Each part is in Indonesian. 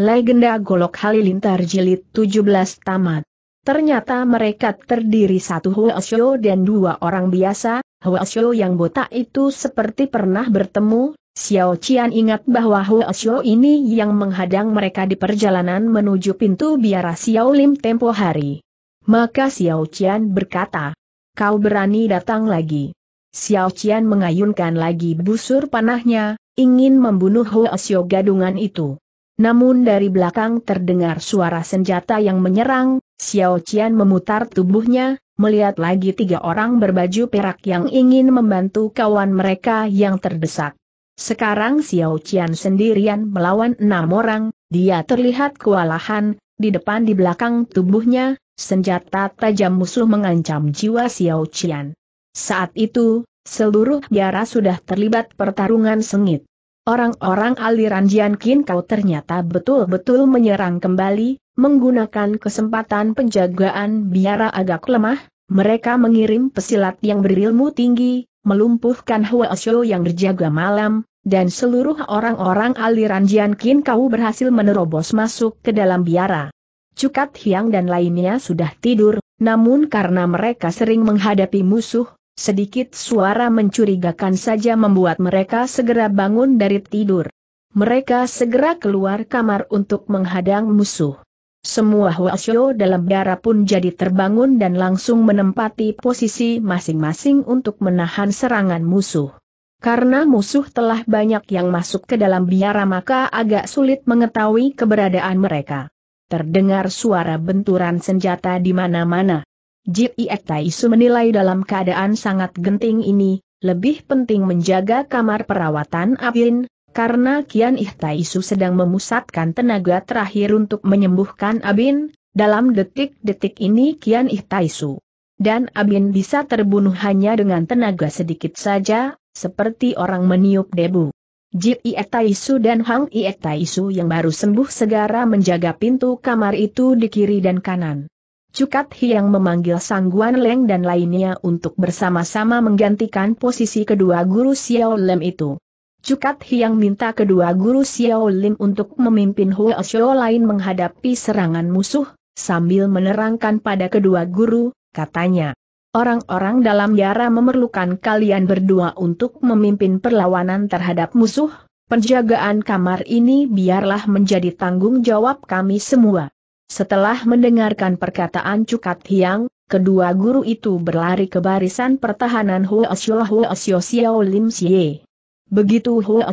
Legenda Golok Halilintar Jilid 17 Tamat. Ternyata mereka terdiri satu Huasyo dan dua orang biasa, Huasyo yang botak itu seperti pernah bertemu, Xiao Qian ingat bahwa Huasyo ini yang menghadang mereka di perjalanan menuju pintu biara Xiao Lim tempo hari. Maka Xiao Qian berkata, kau berani datang lagi. Xiao Qian mengayunkan lagi busur panahnya, ingin membunuh Huasyo gadungan itu. Namun dari belakang terdengar suara senjata yang menyerang, Xiao Qian memutar tubuhnya, melihat lagi tiga orang berbaju perak yang ingin membantu kawan mereka yang terdesak. Sekarang Xiao Qian sendirian melawan enam orang, dia terlihat kewalahan, di depan di belakang tubuhnya, senjata tajam musuh mengancam jiwa Xiao Qian. Saat itu, seluruh biara sudah terlibat pertarungan sengit. Orang-orang aliran Jian Jianqin kau ternyata betul-betul menyerang kembali, menggunakan kesempatan penjagaan biara agak lemah, mereka mengirim pesilat yang berilmu tinggi, melumpuhkan Hua Xiu yang berjaga malam, dan seluruh orang-orang aliran Jian Jianqin kau berhasil menerobos masuk ke dalam biara. Cukat Hiang dan lainnya sudah tidur, namun karena mereka sering menghadapi musuh, Sedikit suara mencurigakan saja membuat mereka segera bangun dari tidur. Mereka segera keluar kamar untuk menghadang musuh. Semua Huasyo dalam darah pun jadi terbangun dan langsung menempati posisi masing-masing untuk menahan serangan musuh. Karena musuh telah banyak yang masuk ke dalam biara maka agak sulit mengetahui keberadaan mereka. Terdengar suara benturan senjata di mana-mana. Jiek Taisu menilai dalam keadaan sangat genting ini, lebih penting menjaga kamar perawatan Abin, karena Kian Ihtaisu sedang memusatkan tenaga terakhir untuk menyembuhkan Abin, dalam detik-detik ini Kian Ihtaisu dan Abin bisa terbunuh hanya dengan tenaga sedikit saja, seperti orang meniup debu. Jip Ietaisu dan Hang Ietaisu yang baru sembuh segera menjaga pintu kamar itu di kiri dan kanan. Cukat Hiang memanggil Sangguan Leng dan lainnya untuk bersama-sama menggantikan posisi kedua guru Xiao Lim itu. Cukat Hiang minta kedua guru Xiao Lim untuk memimpin Huo Xiao lain menghadapi serangan musuh, sambil menerangkan pada kedua guru, katanya. Orang-orang dalam Yara memerlukan kalian berdua untuk memimpin perlawanan terhadap musuh, penjagaan kamar ini biarlah menjadi tanggung jawab kami semua. Setelah mendengarkan perkataan Cukat Hiang, kedua guru itu berlari ke barisan pertahanan Hua Xiao Hua Lim Xie. Begitu Hua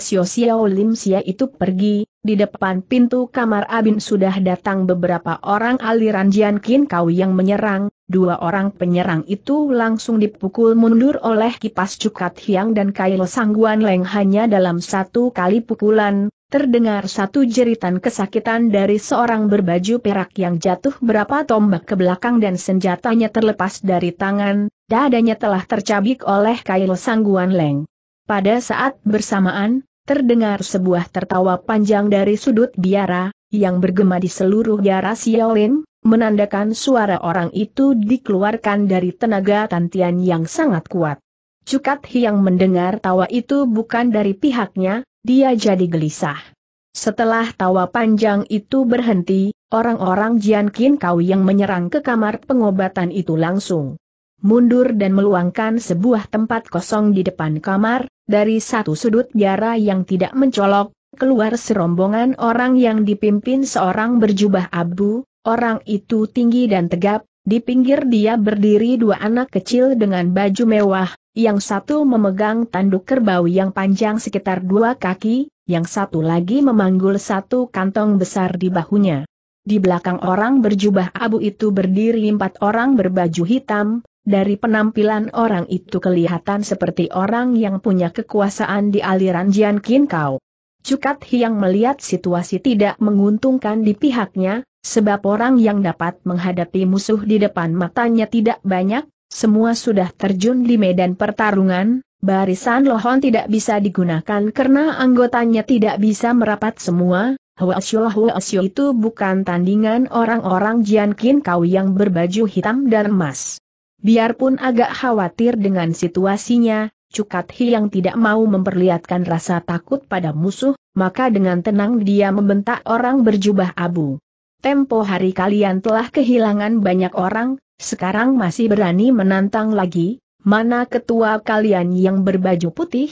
Lim Xie itu pergi, di depan pintu kamar Abin sudah datang beberapa orang aliran Jian Qin Kau yang menyerang, dua orang penyerang itu langsung dipukul mundur oleh kipas Cukat Hiang dan Kail Sangguan Leng hanya dalam satu kali pukulan, Terdengar satu jeritan kesakitan dari seorang berbaju perak yang jatuh berapa tombak ke belakang dan senjatanya terlepas dari tangan, dadanya telah tercabik oleh kail sangguan leng. Pada saat bersamaan, terdengar sebuah tertawa panjang dari sudut biara, yang bergema di seluruh biara Xiaolin, menandakan suara orang itu dikeluarkan dari tenaga tantian yang sangat kuat. Cukat Hiang mendengar tawa itu bukan dari pihaknya, dia jadi gelisah. Setelah tawa panjang itu berhenti, orang-orang Jian Qin Kau yang menyerang ke kamar pengobatan itu langsung mundur dan meluangkan sebuah tempat kosong di depan kamar, dari satu sudut biara yang tidak mencolok, keluar serombongan orang yang dipimpin seorang berjubah abu, orang itu tinggi dan tegap, di pinggir dia berdiri dua anak kecil dengan baju mewah, yang satu memegang tanduk kerbau yang panjang sekitar dua kaki, yang satu lagi memanggul satu kantong besar di bahunya. Di belakang orang berjubah abu itu berdiri empat orang berbaju hitam, dari penampilan orang itu kelihatan seperti orang yang punya kekuasaan di aliran Jian Qin Kao. Cukat Hiang melihat situasi tidak menguntungkan di pihaknya, sebab orang yang dapat menghadapi musuh di depan matanya tidak banyak, semua sudah terjun di medan pertarungan, barisan lohon tidak bisa digunakan karena anggotanya tidak bisa merapat semua, Huasyolah Huasyo itu bukan tandingan orang-orang Jianqin Kau yang berbaju hitam dan emas. Biarpun agak khawatir dengan situasinya, Cukat yang tidak mau memperlihatkan rasa takut pada musuh, maka dengan tenang dia membentak orang berjubah abu. Tempo hari kalian telah kehilangan banyak orang, sekarang masih berani menantang lagi, mana ketua kalian yang berbaju putih?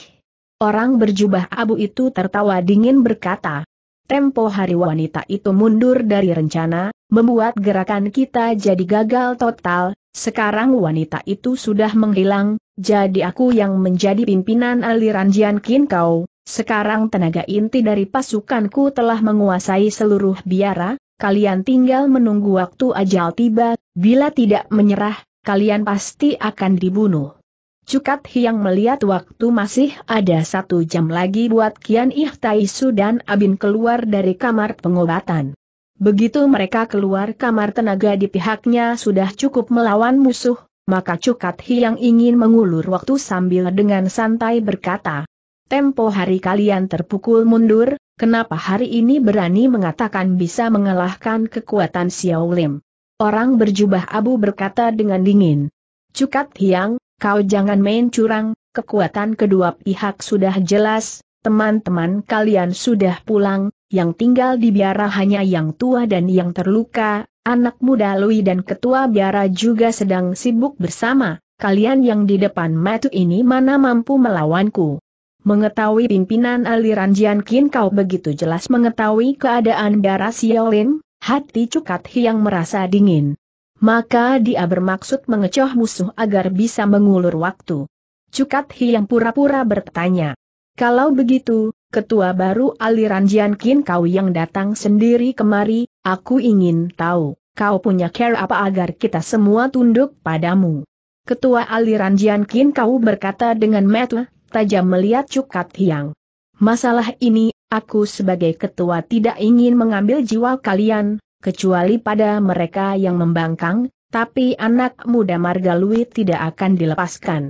Orang berjubah abu itu tertawa dingin berkata, Tempo hari wanita itu mundur dari rencana, membuat gerakan kita jadi gagal total, sekarang wanita itu sudah menghilang, jadi aku yang menjadi pimpinan aliran Jian Kin Kau, sekarang tenaga inti dari pasukanku telah menguasai seluruh biara, kalian tinggal menunggu waktu ajal tiba, bila tidak menyerah, kalian pasti akan dibunuh. Cukat Hiang melihat waktu masih ada satu jam lagi buat Kian Ih Taisu dan Abin keluar dari kamar pengobatan. Begitu mereka keluar kamar tenaga di pihaknya sudah cukup melawan musuh, maka Cukat Hiang ingin mengulur waktu sambil dengan santai berkata, Tempo hari kalian terpukul mundur, Kenapa hari ini berani mengatakan bisa mengalahkan kekuatan Xiao Lim? Orang berjubah abu berkata dengan dingin. Cukat Hiang, kau jangan main curang, kekuatan kedua pihak sudah jelas, teman-teman kalian sudah pulang, yang tinggal di biara hanya yang tua dan yang terluka, anak muda Lui dan ketua biara juga sedang sibuk bersama, kalian yang di depan matu ini mana mampu melawanku. Mengetahui pimpinan aliran Jianqin kau begitu jelas mengetahui keadaan darah Xiaolin, hati Cukat Hiang merasa dingin. Maka dia bermaksud mengecoh musuh agar bisa mengulur waktu. Cukat Hiang pura-pura bertanya. Kalau begitu, ketua baru aliran Jianqin kau yang datang sendiri kemari, aku ingin tahu, kau punya care apa agar kita semua tunduk padamu. Ketua aliran Jianqin kau berkata dengan metu, tajam melihat Cukat Hiang. Masalah ini, aku sebagai ketua tidak ingin mengambil jiwa kalian, kecuali pada mereka yang membangkang, tapi anak muda Margalui tidak akan dilepaskan.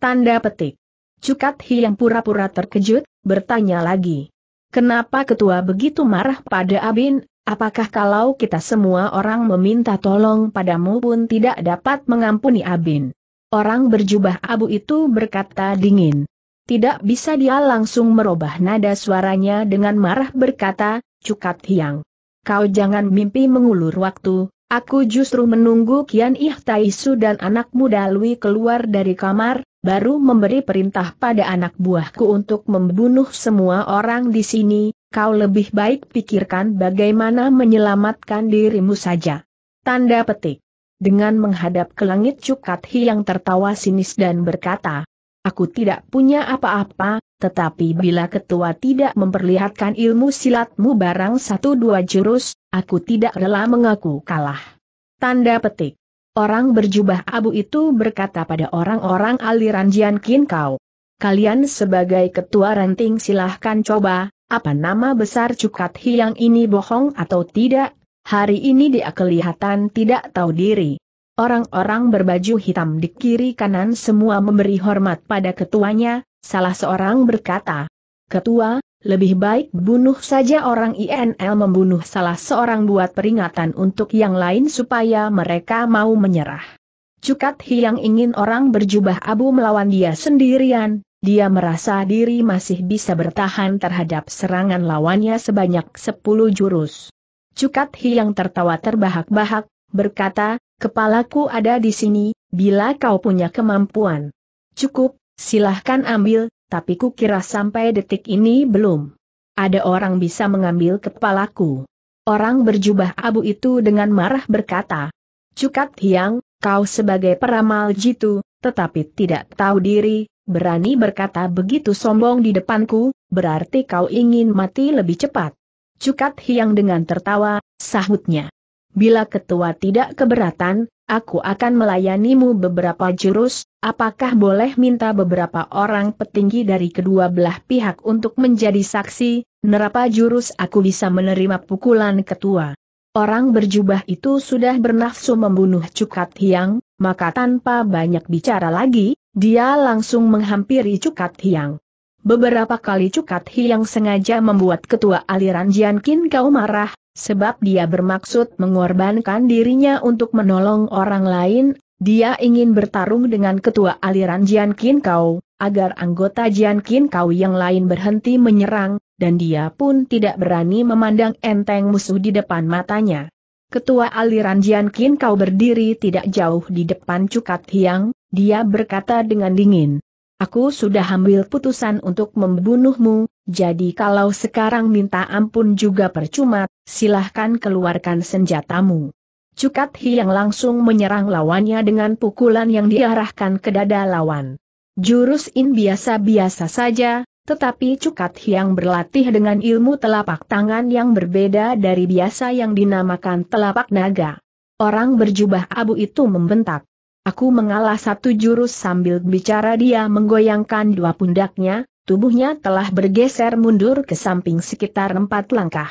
Tanda petik. Cukat Hiang pura-pura terkejut, bertanya lagi. Kenapa ketua begitu marah pada Abin, apakah kalau kita semua orang meminta tolong padamu pun tidak dapat mengampuni Abin? Orang berjubah abu itu berkata dingin. Tidak bisa dia langsung merubah nada suaranya dengan marah berkata, Cukat Hiang. Kau jangan mimpi mengulur waktu, aku justru menunggu Kian Ih Taisu dan anak muda Lui keluar dari kamar, baru memberi perintah pada anak buahku untuk membunuh semua orang di sini, kau lebih baik pikirkan bagaimana menyelamatkan dirimu saja. Tanda petik. Dengan menghadap ke langit Cukat Hiang tertawa sinis dan berkata, Aku tidak punya apa-apa, tetapi bila ketua tidak memperlihatkan ilmu silatmu barang satu dua jurus, aku tidak rela mengaku kalah. Tanda petik. Orang berjubah abu itu berkata pada orang-orang aliran Jian Kin Kau. Kalian sebagai ketua ranting silahkan coba, apa nama besar cukat hiang ini bohong atau tidak, hari ini dia kelihatan tidak tahu diri. Orang-orang berbaju hitam di kiri kanan semua memberi hormat pada ketuanya, salah seorang berkata, Ketua, lebih baik bunuh saja orang INL membunuh salah seorang buat peringatan untuk yang lain supaya mereka mau menyerah. Cukat Hiang ingin orang berjubah abu melawan dia sendirian, dia merasa diri masih bisa bertahan terhadap serangan lawannya sebanyak 10 jurus. Cukat Hiang tertawa terbahak-bahak, berkata, Kepalaku ada di sini, bila kau punya kemampuan. Cukup, silahkan ambil, tapi kukira sampai detik ini belum. Ada orang bisa mengambil kepalaku. Orang berjubah abu itu dengan marah berkata, Cukat Hiang, kau sebagai peramal jitu, tetapi tidak tahu diri, berani berkata begitu sombong di depanku, berarti kau ingin mati lebih cepat. Cukat Hiang dengan tertawa, sahutnya. Bila ketua tidak keberatan, aku akan melayanimu beberapa jurus, apakah boleh minta beberapa orang petinggi dari kedua belah pihak untuk menjadi saksi, nerapa jurus aku bisa menerima pukulan ketua. Orang berjubah itu sudah bernafsu membunuh Cukat Hiang, maka tanpa banyak bicara lagi, dia langsung menghampiri Cukat Hiang. Beberapa kali Cukat Hiang sengaja membuat ketua aliran Jiankin Kau marah, Sebab dia bermaksud mengorbankan dirinya untuk menolong orang lain, dia ingin bertarung dengan ketua aliran Jian Qin Kau, agar anggota Jian Qin Kau yang lain berhenti menyerang, dan dia pun tidak berani memandang enteng musuh di depan matanya. Ketua aliran Jian Qin Kau berdiri tidak jauh di depan Cukat Hiang, dia berkata dengan dingin. Aku sudah ambil putusan untuk membunuhmu, jadi kalau sekarang minta ampun juga percuma, silahkan keluarkan senjatamu. Cukat Hiang langsung menyerang lawannya dengan pukulan yang diarahkan ke dada lawan. Jurus in biasa-biasa saja, tetapi Cukat Hiang berlatih dengan ilmu telapak tangan yang berbeda dari biasa yang dinamakan telapak naga. Orang berjubah abu itu membentak. Aku mengalah satu jurus sambil bicara dia menggoyangkan dua pundaknya, tubuhnya telah bergeser mundur ke samping sekitar empat langkah.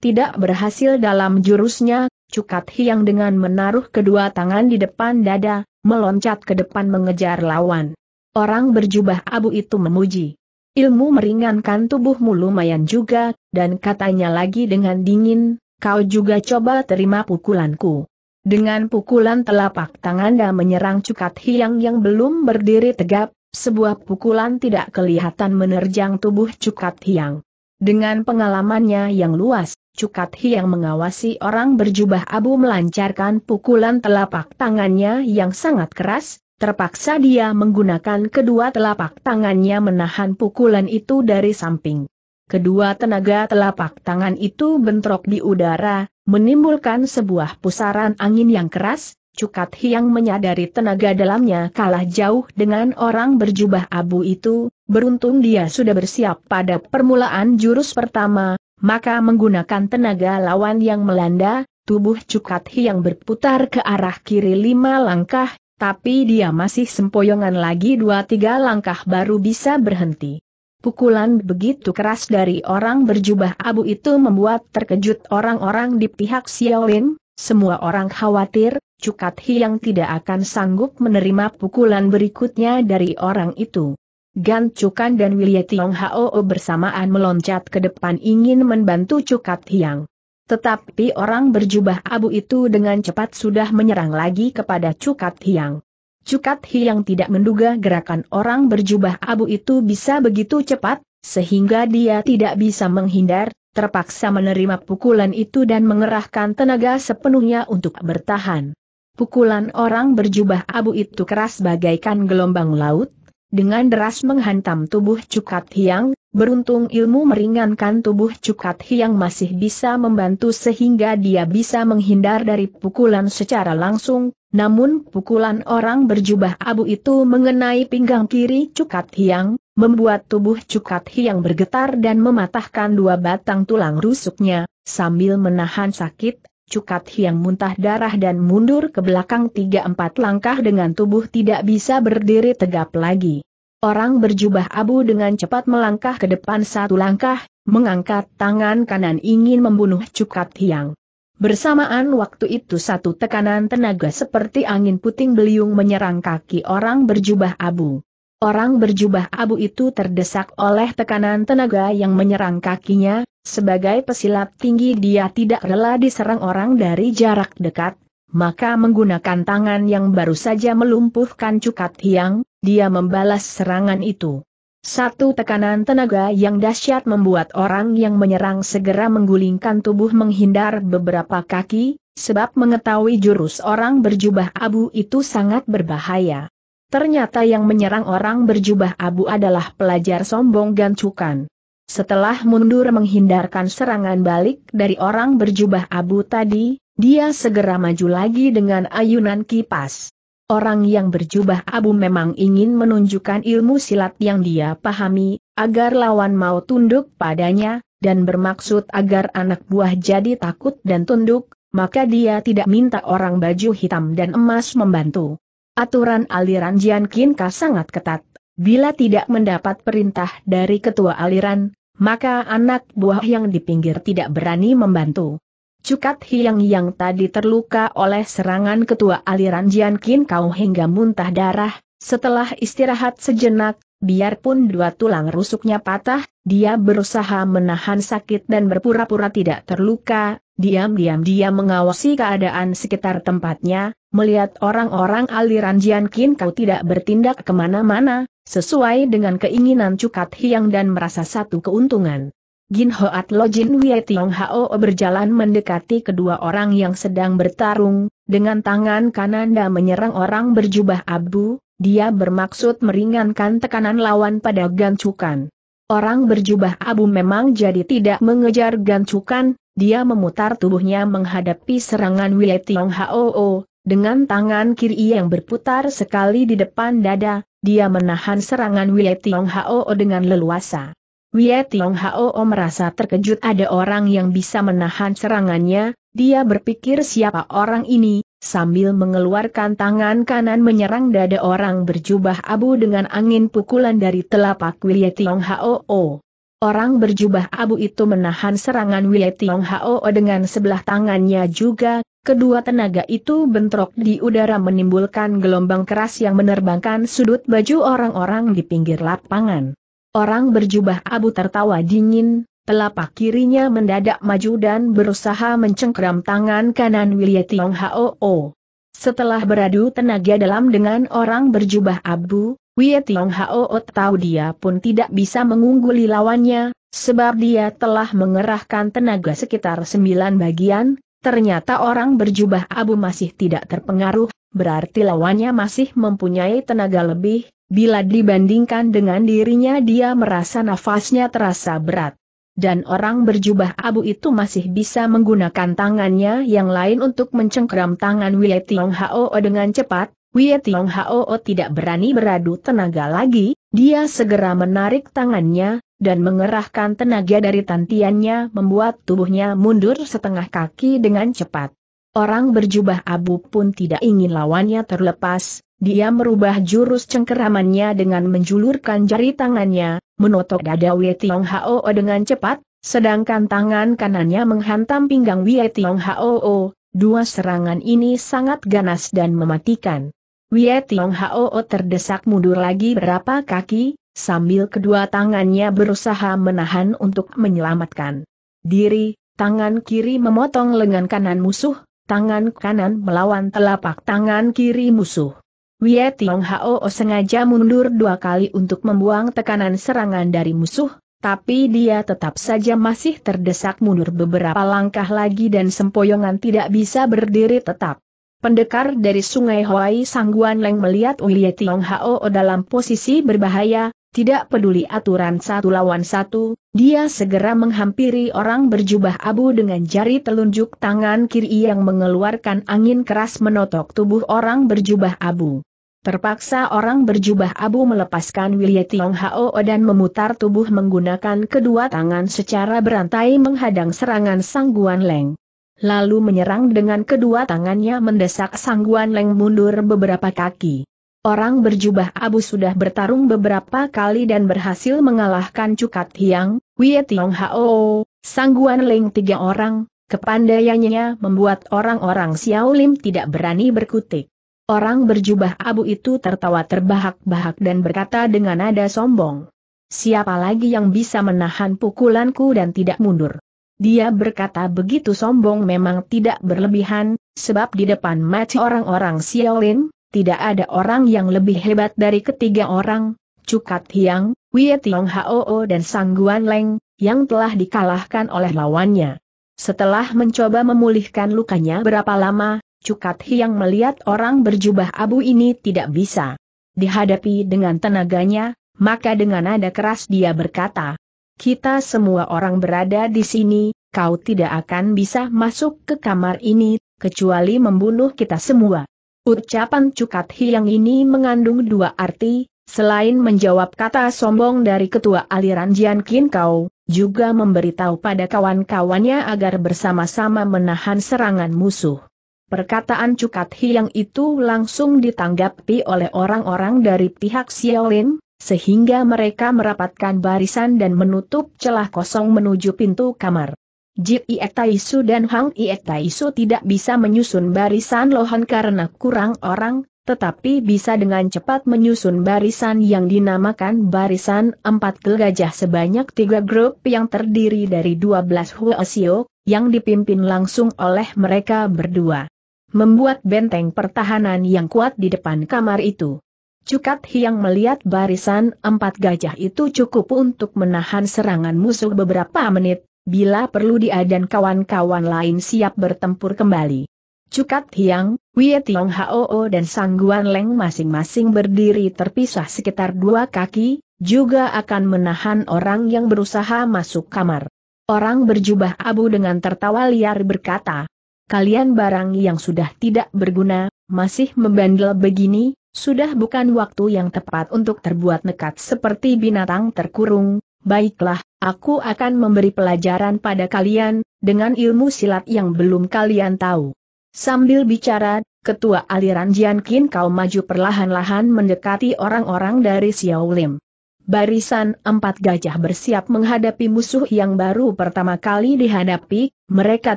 Tidak berhasil dalam jurusnya, Cukat Hiang dengan menaruh kedua tangan di depan dada, meloncat ke depan mengejar lawan. Orang berjubah abu itu memuji. Ilmu meringankan tubuhmu lumayan juga, dan katanya lagi dengan dingin, kau juga coba terima pukulanku. Dengan pukulan telapak tangan dan menyerang Cukat Hiang yang belum berdiri tegap, sebuah pukulan tidak kelihatan menerjang tubuh Cukat Hiang. Dengan pengalamannya yang luas, Cukat Hiang mengawasi orang berjubah abu melancarkan pukulan telapak tangannya yang sangat keras, terpaksa dia menggunakan kedua telapak tangannya menahan pukulan itu dari samping. Kedua tenaga telapak tangan itu bentrok di udara, menimbulkan sebuah pusaran angin yang keras, Cukat Hiang menyadari tenaga dalamnya kalah jauh dengan orang berjubah abu itu, beruntung dia sudah bersiap pada permulaan jurus pertama, maka menggunakan tenaga lawan yang melanda, tubuh Cukat Hiang berputar ke arah kiri lima langkah, tapi dia masih sempoyongan lagi dua tiga langkah baru bisa berhenti. Pukulan begitu keras dari orang berjubah abu itu membuat terkejut orang-orang di pihak Xiaolin, semua orang khawatir, Cukat Hiang tidak akan sanggup menerima pukulan berikutnya dari orang itu. Gan Cukan dan Wilye Tiong Hao bersamaan meloncat ke depan ingin membantu Cukat Hiang. Tetapi orang berjubah abu itu dengan cepat sudah menyerang lagi kepada Cukat Hiang. Cukat Hiang tidak menduga gerakan orang berjubah abu itu bisa begitu cepat, sehingga dia tidak bisa menghindar, terpaksa menerima pukulan itu dan mengerahkan tenaga sepenuhnya untuk bertahan. Pukulan orang berjubah abu itu keras bagaikan gelombang laut, dengan deras menghantam tubuh Cukat Hiang, beruntung ilmu meringankan tubuh Cukat Hiang masih bisa membantu sehingga dia bisa menghindar dari pukulan secara langsung, namun pukulan orang berjubah abu itu mengenai pinggang kiri Cukat Hiang, membuat tubuh Cukat Hiang bergetar dan mematahkan dua batang tulang rusuknya, sambil menahan sakit, Cukat Hiang muntah darah dan mundur ke belakang tiga empat langkah dengan tubuh tidak bisa berdiri tegap lagi. Orang berjubah abu dengan cepat melangkah ke depan satu langkah, mengangkat tangan kanan ingin membunuh Cukat Hiang. Bersamaan waktu itu satu tekanan tenaga seperti angin puting beliung menyerang kaki orang berjubah abu. Orang berjubah abu itu terdesak oleh tekanan tenaga yang menyerang kakinya, sebagai pesilat tinggi dia tidak rela diserang orang dari jarak dekat, maka menggunakan tangan yang baru saja melumpuhkan cukat hiang, dia membalas serangan itu. Satu tekanan tenaga yang dahsyat membuat orang yang menyerang segera menggulingkan tubuh menghindar beberapa kaki, sebab mengetahui jurus orang berjubah abu itu sangat berbahaya. Ternyata yang menyerang orang berjubah abu adalah pelajar sombong gancukan. Setelah mundur menghindarkan serangan balik dari orang berjubah abu tadi, dia segera maju lagi dengan ayunan kipas. Orang yang berjubah abu memang ingin menunjukkan ilmu silat yang dia pahami, agar lawan mau tunduk padanya, dan bermaksud agar anak buah jadi takut dan tunduk, maka dia tidak minta orang baju hitam dan emas membantu. Aturan aliran Jian Jianqinka sangat ketat. Bila tidak mendapat perintah dari ketua aliran, maka anak buah yang di pinggir tidak berani membantu. Cukat Hiang yang tadi terluka oleh serangan ketua aliran Jian Kin Kau hingga muntah darah, setelah istirahat sejenak, biarpun dua tulang rusuknya patah, dia berusaha menahan sakit dan berpura-pura tidak terluka, diam-diam dia mengawasi keadaan sekitar tempatnya, Melihat orang-orang aliran Jianqin kau tidak bertindak kemana-mana, sesuai dengan keinginan Cukat Hiang dan merasa satu keuntungan. Gin Hoat Lo Jin Wei Tiong Hao berjalan mendekati kedua orang yang sedang bertarung, dengan tangan kanan kananda menyerang orang berjubah abu, dia bermaksud meringankan tekanan lawan pada gancukan. Orang berjubah abu memang jadi tidak mengejar gancukan, dia memutar tubuhnya menghadapi serangan Wei Tiong Hao, dengan tangan kiri yang berputar sekali di depan dada, dia menahan serangan Wei Tiong Hao dengan leluasa. Wei Tiong Hao merasa terkejut ada orang yang bisa menahan serangannya, dia berpikir siapa orang ini, sambil mengeluarkan tangan kanan menyerang dada orang berjubah abu dengan angin pukulan dari telapak Wei Tiong Hao. Orang berjubah abu itu menahan serangan Wei Tiong Hao dengan sebelah tangannya juga, kedua tenaga itu bentrok di udara menimbulkan gelombang keras yang menerbangkan sudut baju orang-orang di pinggir lapangan. Orang berjubah abu tertawa dingin, telapak kirinya mendadak maju dan berusaha mencengkram tangan kanan Wei Tiong Hao. Setelah beradu tenaga dalam dengan orang berjubah abu, Wei Tiong Hao tahu dia pun tidak bisa mengungguli lawannya, sebab dia telah mengerahkan tenaga sekitar sembilan bagian, ternyata orang berjubah abu masih tidak terpengaruh, berarti lawannya masih mempunyai tenaga lebih, bila dibandingkan dengan dirinya dia merasa nafasnya terasa berat. Dan orang berjubah abu itu masih bisa menggunakan tangannya yang lain untuk mencengkram tangan Wei Tiong Hao dengan cepat, Wieti Tiong Hao tidak berani beradu tenaga lagi, dia segera menarik tangannya, dan mengerahkan tenaga dari tantiannya membuat tubuhnya mundur setengah kaki dengan cepat. Orang berjubah abu pun tidak ingin lawannya terlepas, dia merubah jurus cengkeramannya dengan menjulurkan jari tangannya, menotok dada Wieti Tiong Hao dengan cepat, sedangkan tangan kanannya menghantam pinggang Wieti Tiong Hao. Dua serangan ini sangat ganas dan mematikan. Wie Tiong Hao terdesak mundur lagi berapa kaki, sambil kedua tangannya berusaha menahan untuk menyelamatkan diri, tangan kiri memotong lengan kanan musuh, tangan kanan melawan telapak tangan kiri musuh. Wie Tiong Hao sengaja mundur dua kali untuk membuang tekanan serangan dari musuh, tapi dia tetap saja masih terdesak mundur beberapa langkah lagi dan sempoyongan tidak bisa berdiri tetap. Pendekar dari sungai Hawaii Sangguan Leng melihat Uye Tiong Hao dalam posisi berbahaya, tidak peduli aturan satu lawan satu, dia segera menghampiri orang berjubah abu dengan jari telunjuk tangan kiri yang mengeluarkan angin keras menotok tubuh orang berjubah abu. Terpaksa orang berjubah abu melepaskan William Tiong Hao dan memutar tubuh menggunakan kedua tangan secara berantai menghadang serangan Sangguan Leng lalu menyerang dengan kedua tangannya mendesak Sangguan Leng mundur beberapa kaki. Orang berjubah abu sudah bertarung beberapa kali dan berhasil mengalahkan Cukat Hiang, Wie Tiong Hao, Sangguan Leng tiga orang, kepandaiannya membuat orang-orang Xiao Lim tidak berani berkutik. Orang berjubah abu itu tertawa terbahak-bahak dan berkata dengan nada sombong. Siapa lagi yang bisa menahan pukulanku dan tidak mundur? Dia berkata begitu sombong memang tidak berlebihan, sebab di depan mata orang-orang Xiaolin, tidak ada orang yang lebih hebat dari ketiga orang, Cukat Hiang, Wei Tiong Hao dan Sangguan Leng, yang telah dikalahkan oleh lawannya. Setelah mencoba memulihkan lukanya berapa lama, Cukat Hiang melihat orang berjubah abu ini tidak bisa dihadapi dengan tenaganya, maka dengan nada keras dia berkata, kita semua orang berada di sini, kau tidak akan bisa masuk ke kamar ini, kecuali membunuh kita semua. Ucapan Cukat Hiang ini mengandung dua arti, selain menjawab kata sombong dari ketua aliran Jian Kin Kau, juga memberitahu pada kawan-kawannya agar bersama-sama menahan serangan musuh. Perkataan Cukat Hiang itu langsung ditanggapi oleh orang-orang dari pihak Xiaolin, sehingga mereka merapatkan barisan dan menutup celah kosong menuju pintu kamar. Ji Ietaisu dan Hang Ietaisu tidak bisa menyusun barisan lohan karena kurang orang, tetapi bisa dengan cepat menyusun barisan yang dinamakan barisan empat gajah sebanyak tiga grup yang terdiri dari dua 12 huosio, yang dipimpin langsung oleh mereka berdua. Membuat benteng pertahanan yang kuat di depan kamar itu. Cukat Hiang melihat barisan empat gajah itu cukup untuk menahan serangan musuh beberapa menit, bila perlu dia dan kawan-kawan lain siap bertempur kembali. Cukat Hiang, Wie Tiong Hao dan Sangguan Leng masing-masing berdiri terpisah sekitar dua kaki, juga akan menahan orang yang berusaha masuk kamar. Orang berjubah abu dengan tertawa liar berkata, Kalian barang yang sudah tidak berguna, masih membandel begini, sudah bukan waktu yang tepat untuk terbuat nekat seperti binatang terkurung, baiklah, aku akan memberi pelajaran pada kalian, dengan ilmu silat yang belum kalian tahu. Sambil bicara, ketua aliran Jiankin kau maju perlahan-lahan mendekati orang-orang dari Xiaolim. Barisan empat gajah bersiap menghadapi musuh yang baru pertama kali dihadapi, mereka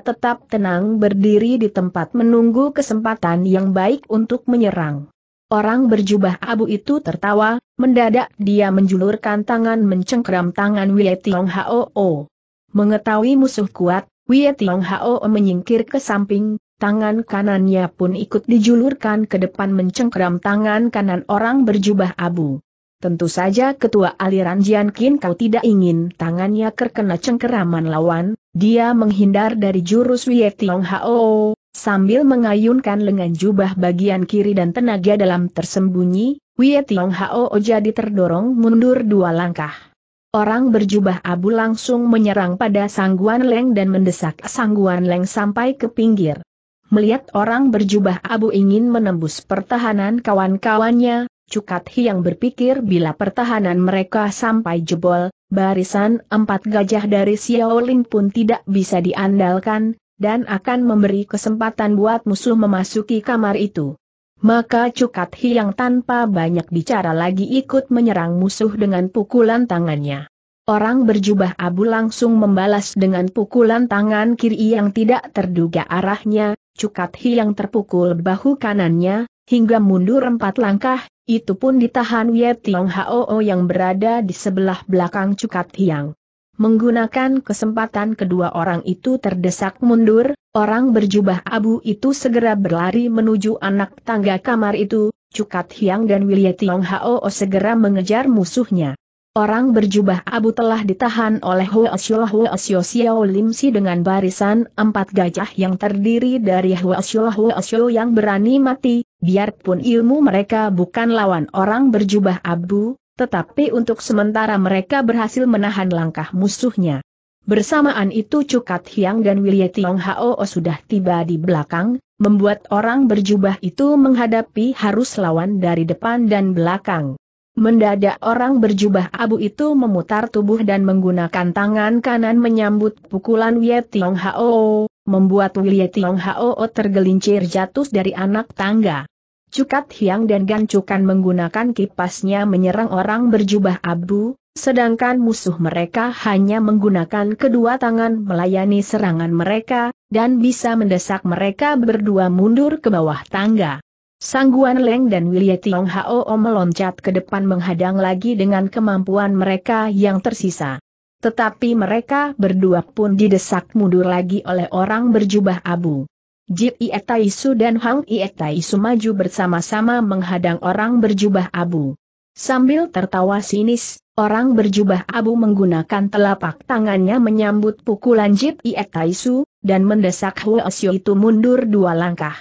tetap tenang berdiri di tempat menunggu kesempatan yang baik untuk menyerang. Orang berjubah abu itu tertawa, mendadak dia menjulurkan tangan mencengkeram tangan Wei Tiong Hao. Mengetahui musuh kuat, Wei Tiong Hao menyingkir ke samping, tangan kanannya pun ikut dijulurkan ke depan mencengkeram tangan kanan orang berjubah abu. Tentu saja ketua aliran Jian Qin kau tidak ingin tangannya terkena cengkeraman lawan, dia menghindar dari jurus Wei Tiong Hao, Sambil mengayunkan lengan jubah bagian kiri dan tenaga dalam tersembunyi, Wei Tiong Hao jadi terdorong mundur dua langkah. Orang berjubah abu langsung menyerang pada Sangguan Leng dan mendesak Sangguan Leng sampai ke pinggir. Melihat orang berjubah abu ingin menembus pertahanan kawan-kawannya, Cukat Hiang berpikir bila pertahanan mereka sampai jebol, barisan empat gajah dari Xiaolin pun tidak bisa diandalkan, dan akan memberi kesempatan buat musuh memasuki kamar itu. Maka Cukat Hiang tanpa banyak bicara lagi ikut menyerang musuh dengan pukulan tangannya. Orang berjubah abu langsung membalas dengan pukulan tangan kiri yang tidak terduga arahnya, Cukat Hiang terpukul bahu kanannya, hingga mundur empat langkah, itu pun ditahan Wei Tiong Hoo yang berada di sebelah belakang Cukat Hiang. Menggunakan kesempatan kedua orang itu terdesak mundur, orang berjubah abu itu segera berlari menuju anak tangga kamar itu, Cukat Hiang dan Wilya Tiong Hao segera mengejar musuhnya. Orang berjubah abu telah ditahan oleh Hua Xiu Hua Xiu Xiao Lim Si dengan barisan empat gajah yang terdiri dari Hua Xiu Hua Xiu yang berani mati, biarpun ilmu mereka bukan lawan orang berjubah abu, tetapi untuk sementara mereka berhasil menahan langkah musuhnya. Bersamaan itu Cukat Hiang dan Wilye Tiong Hao sudah tiba di belakang, membuat orang berjubah itu menghadapi harus lawan dari depan dan belakang. Mendadak orang berjubah abu itu memutar tubuh dan menggunakan tangan kanan menyambut pukulan Wilye Tiong Hao, membuat Wilye Tiong Hao tergelincir jatuh dari anak tangga. Cukat Hiang dan Gancukan menggunakan kipasnya menyerang orang berjubah abu, sedangkan musuh mereka hanya menggunakan kedua tangan melayani serangan mereka, dan bisa mendesak mereka berdua mundur ke bawah tangga. Sangguan Leng dan Wilye Tiong Hao meloncat ke depan menghadang lagi dengan kemampuan mereka yang tersisa. Tetapi mereka berdua pun didesak mundur lagi oleh orang berjubah abu. Jip Ietaisu dan Hang Ietaisu maju bersama-sama menghadang orang berjubah abu. Sambil tertawa sinis, orang berjubah abu menggunakan telapak tangannya menyambut pukulan Jip Ietaisu, dan mendesak Huosyo itu mundur dua langkah.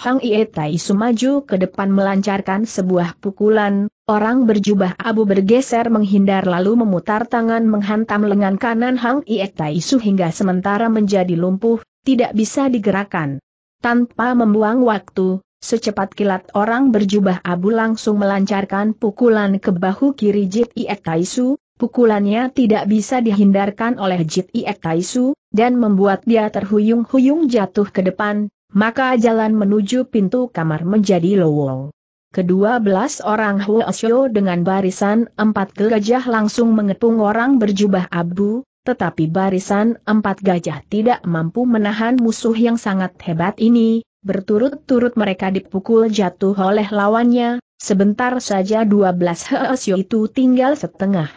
Hang Ietaisu maju ke depan melancarkan sebuah pukulan, orang berjubah abu bergeser menghindar lalu memutar tangan menghantam lengan kanan Hang Ietaisu hingga sementara menjadi lumpuh, tidak bisa digerakkan. Tanpa membuang waktu, secepat kilat orang berjubah abu langsung melancarkan pukulan ke bahu kiri Jit Iek Taisu, pukulannya tidak bisa dihindarkan oleh Jit Iek Taisu, dan membuat dia terhuyung-huyung jatuh ke depan, maka jalan menuju pintu kamar menjadi lowong. Kedua belas orang Huosyo dengan barisan empat gajah langsung mengepung orang berjubah abu, tetapi barisan empat gajah tidak mampu menahan musuh yang sangat hebat ini, berturut-turut mereka dipukul jatuh oleh lawannya, sebentar saja 12 belas itu tinggal setengah.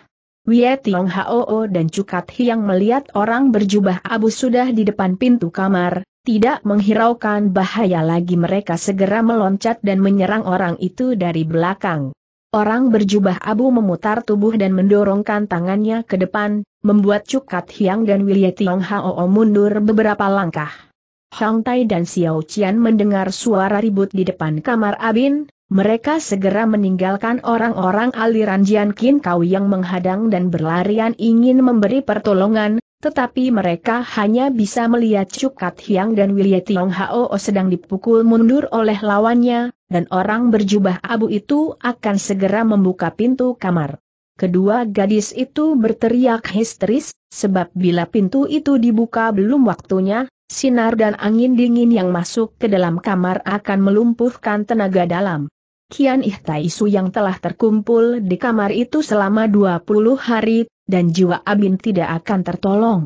Wie Tiong Hoo dan Cukat Hiang melihat orang berjubah abu sudah di depan pintu kamar, tidak menghiraukan bahaya lagi mereka segera meloncat dan menyerang orang itu dari belakang. Orang berjubah abu memutar tubuh dan mendorongkan tangannya ke depan, membuat Cukat Hiang dan Wilye Tiong Hao mundur beberapa langkah. Hang Tai dan Xiao Qian mendengar suara ribut di depan kamar Abin, mereka segera meninggalkan orang-orang aliran Jian Qin Kau yang menghadang dan berlarian ingin memberi pertolongan, tetapi mereka hanya bisa melihat Cukat Hyang dan Wilya Tiong Hao sedang dipukul mundur oleh lawannya, dan orang berjubah abu itu akan segera membuka pintu kamar. Kedua gadis itu berteriak histeris, sebab bila pintu itu dibuka belum waktunya, sinar dan angin dingin yang masuk ke dalam kamar akan melumpuhkan tenaga dalam. Kian Ihtaisu yang telah terkumpul di kamar itu selama 20 hari dan jiwa Abin tidak akan tertolong.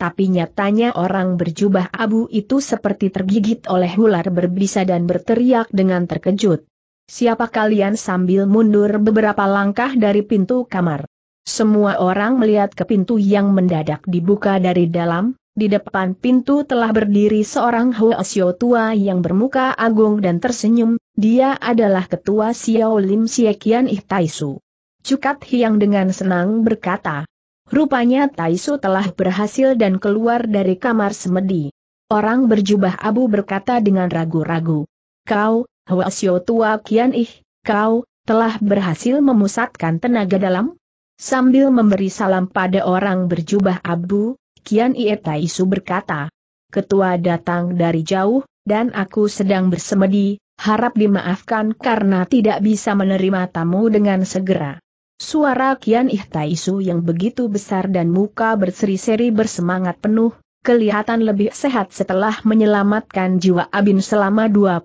Tapi nyatanya orang berjubah abu itu seperti tergigit oleh ular berbisa dan berteriak dengan terkejut. Siapa kalian sambil mundur beberapa langkah dari pintu kamar. Semua orang melihat ke pintu yang mendadak dibuka dari dalam, di depan pintu telah berdiri seorang Huasyo tua yang bermuka agung dan tersenyum, dia adalah ketua Xiao Lim Siekian Ihtaisu. Cukat Hiang dengan senang berkata. Rupanya Taisu telah berhasil dan keluar dari kamar semedi. Orang berjubah abu berkata dengan ragu-ragu. Kau, Hwasyo Tua Kian Ih, kau, telah berhasil memusatkan tenaga dalam? Sambil memberi salam pada orang berjubah abu, Kian Ie Taisu berkata. Ketua datang dari jauh, dan aku sedang bersemedi, harap dimaafkan karena tidak bisa menerima tamu dengan segera. Suara Kian Ihtaisu yang begitu besar dan muka berseri-seri bersemangat penuh, kelihatan lebih sehat setelah menyelamatkan jiwa Abin selama 21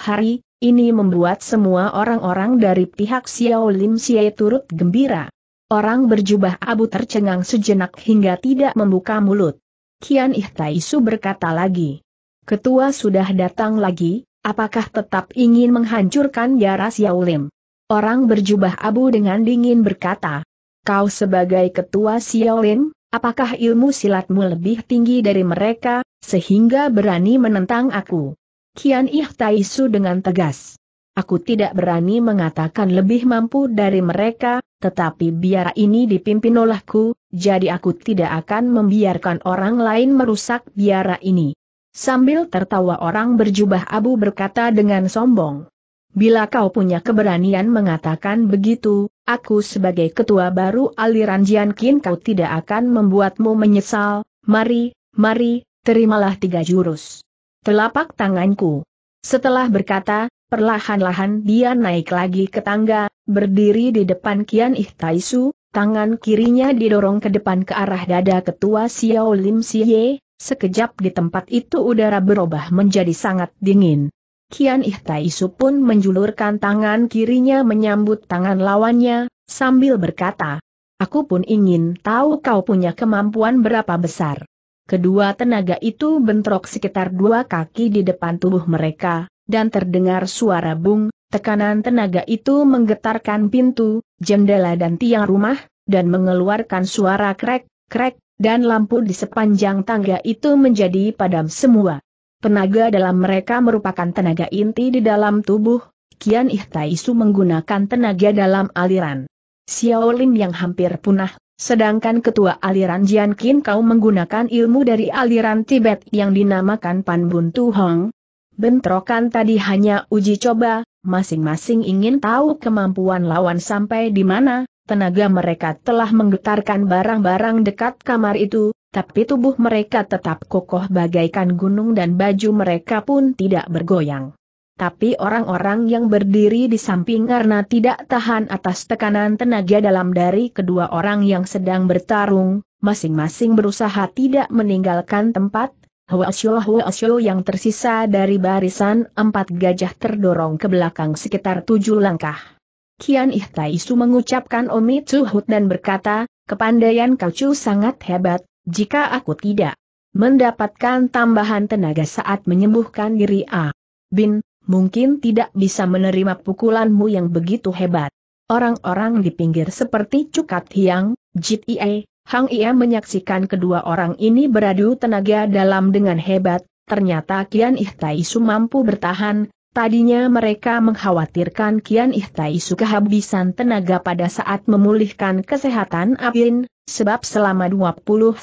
hari, ini membuat semua orang-orang dari pihak Xiao Lim Xie turut gembira. Orang berjubah abu tercengang sejenak hingga tidak membuka mulut. Kian Ihtaisu berkata lagi. Ketua sudah datang lagi, apakah tetap ingin menghancurkan Yara Xiao Lim? Orang berjubah abu dengan dingin berkata, Kau sebagai ketua Xiaolin, apakah ilmu silatmu lebih tinggi dari mereka, sehingga berani menentang aku? Kian Ih Taisu dengan tegas. Aku tidak berani mengatakan lebih mampu dari mereka, tetapi biara ini dipimpin olehku, jadi aku tidak akan membiarkan orang lain merusak biara ini. Sambil tertawa orang berjubah abu berkata dengan sombong. Bila kau punya keberanian mengatakan begitu, aku sebagai ketua baru aliran Jiankin kau tidak akan membuatmu menyesal, mari, mari, terimalah tiga jurus. Telapak tanganku. Setelah berkata, perlahan-lahan dia naik lagi ke tangga, berdiri di depan Kian Ihtaisu, tangan kirinya didorong ke depan ke arah dada ketua Xiao Lim Siye, sekejap di tempat itu udara berubah menjadi sangat dingin. Kian Ihtaisu pun menjulurkan tangan kirinya menyambut tangan lawannya, sambil berkata, Aku pun ingin tahu kau punya kemampuan berapa besar. Kedua tenaga itu bentrok sekitar dua kaki di depan tubuh mereka, dan terdengar suara bung, tekanan tenaga itu menggetarkan pintu, jendela dan tiang rumah, dan mengeluarkan suara krek, krek, dan lampu di sepanjang tangga itu menjadi padam semua. Tenaga dalam mereka merupakan tenaga inti di dalam tubuh, Kian Ihtaisu menggunakan tenaga dalam aliran Xiao Lin yang hampir punah, sedangkan ketua aliran Jian Qin Kau menggunakan ilmu dari aliran Tibet yang dinamakan Panbun Hong. Bentrokan tadi hanya uji coba, masing-masing ingin tahu kemampuan lawan sampai di mana, tenaga mereka telah menggetarkan barang-barang dekat kamar itu, tapi tubuh mereka tetap kokoh bagaikan gunung dan baju mereka pun tidak bergoyang. Tapi orang-orang yang berdiri di samping karena tidak tahan atas tekanan tenaga dalam dari kedua orang yang sedang bertarung, masing-masing berusaha tidak meninggalkan tempat, Huasyo-huasyo yang tersisa dari barisan empat gajah terdorong ke belakang sekitar tujuh langkah. Kian Ihtaisu mengucapkan Omitsuhut dan berkata, kepandaian kau cu sangat hebat, jika aku tidak mendapatkan tambahan tenaga saat menyembuhkan diri A. Bin, mungkin tidak bisa menerima pukulanmu yang begitu hebat. Orang-orang di pinggir seperti Cukat Hiang, Jit Ie, Hang Ie menyaksikan kedua orang ini beradu tenaga dalam dengan hebat, ternyata Kian Ih mampu bertahan, tadinya mereka mengkhawatirkan Kian Ih kehabisan tenaga pada saat memulihkan kesehatan Abin, sebab selama 21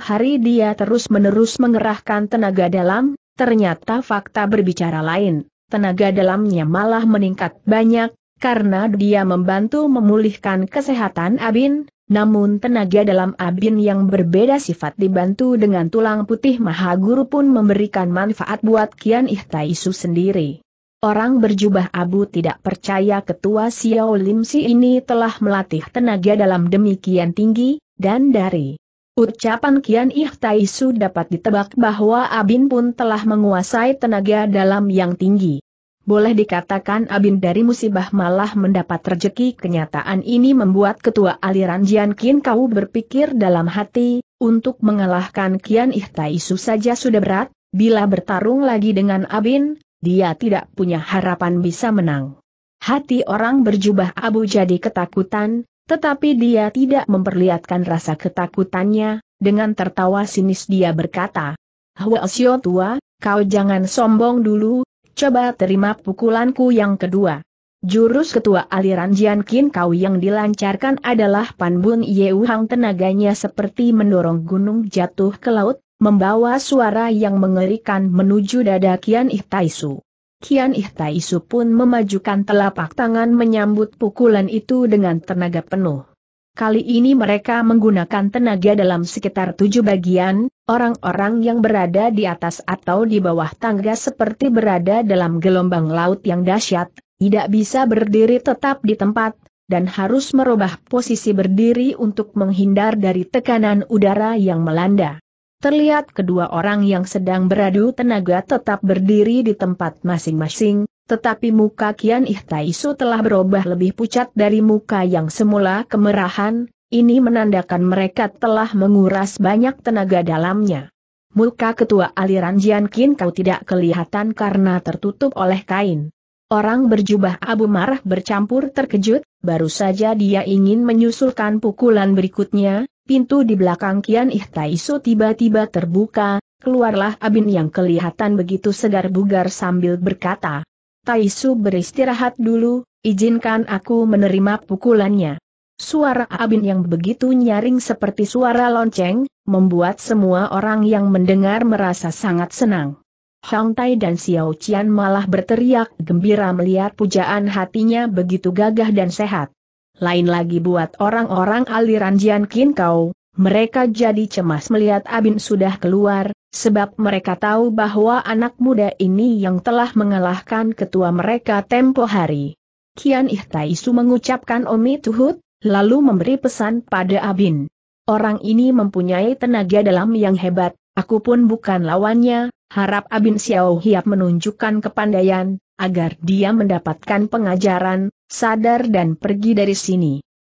hari dia terus-menerus mengerahkan tenaga dalam, ternyata fakta berbicara lain, tenaga dalamnya malah meningkat banyak, karena dia membantu memulihkan kesehatan Abin, namun tenaga dalam Abin yang berbeda sifat dibantu dengan tulang putih Maha pun memberikan manfaat buat Kian Ihtaisu sendiri. Orang berjubah abu tidak percaya ketua Xiao Lim ini telah melatih tenaga dalam demikian tinggi, dan dari ucapan Kian Ih dapat ditebak bahwa Abin pun telah menguasai tenaga dalam yang tinggi. Boleh dikatakan Abin dari musibah malah mendapat rejeki kenyataan ini membuat ketua aliran Jian Kin Kau berpikir dalam hati, untuk mengalahkan Kian Ihtaisu saja sudah berat, bila bertarung lagi dengan Abin, dia tidak punya harapan bisa menang. Hati orang berjubah abu jadi ketakutan, tetapi dia tidak memperlihatkan rasa ketakutannya, dengan tertawa sinis dia berkata, Huasio tua, kau jangan sombong dulu, coba terima pukulanku yang kedua. Jurus ketua aliran Jianqin Kau yang dilancarkan adalah Pan Panbun Yeuhang tenaganya seperti mendorong gunung jatuh ke laut, membawa suara yang mengerikan menuju dada Kian Ihtaisu. Kian Ihtaisu pun memajukan telapak tangan menyambut pukulan itu dengan tenaga penuh. Kali ini mereka menggunakan tenaga dalam sekitar tujuh bagian, orang-orang yang berada di atas atau di bawah tangga seperti berada dalam gelombang laut yang dahsyat, tidak bisa berdiri tetap di tempat, dan harus merubah posisi berdiri untuk menghindar dari tekanan udara yang melanda. Terlihat kedua orang yang sedang beradu tenaga tetap berdiri di tempat masing-masing, tetapi muka Kian Ihtaisu telah berubah lebih pucat dari muka yang semula kemerahan, ini menandakan mereka telah menguras banyak tenaga dalamnya. Muka ketua aliran Jian Kin kau tidak kelihatan karena tertutup oleh kain. Orang berjubah abu marah bercampur terkejut, baru saja dia ingin menyusulkan pukulan berikutnya, Pintu di belakang Kian Ihtaiso tiba-tiba terbuka, keluarlah Abin yang kelihatan begitu segar bugar sambil berkata, Taisu beristirahat dulu, izinkan aku menerima pukulannya. Suara Abin yang begitu nyaring seperti suara lonceng, membuat semua orang yang mendengar merasa sangat senang. Hong Tai dan Xiao Qian malah berteriak gembira melihat pujaan hatinya begitu gagah dan sehat. Lain lagi buat orang-orang aliran Jianqin kau, mereka jadi cemas melihat Abin sudah keluar, sebab mereka tahu bahwa anak muda ini yang telah mengalahkan ketua mereka tempo hari. Kian Ihtaisu mengucapkan Omi Tuhut, lalu memberi pesan pada Abin. Orang ini mempunyai tenaga dalam yang hebat, aku pun bukan lawannya, harap Abin Xiao Hiap menunjukkan kepandaian, agar dia mendapatkan pengajaran, Sadar dan pergi dari sini.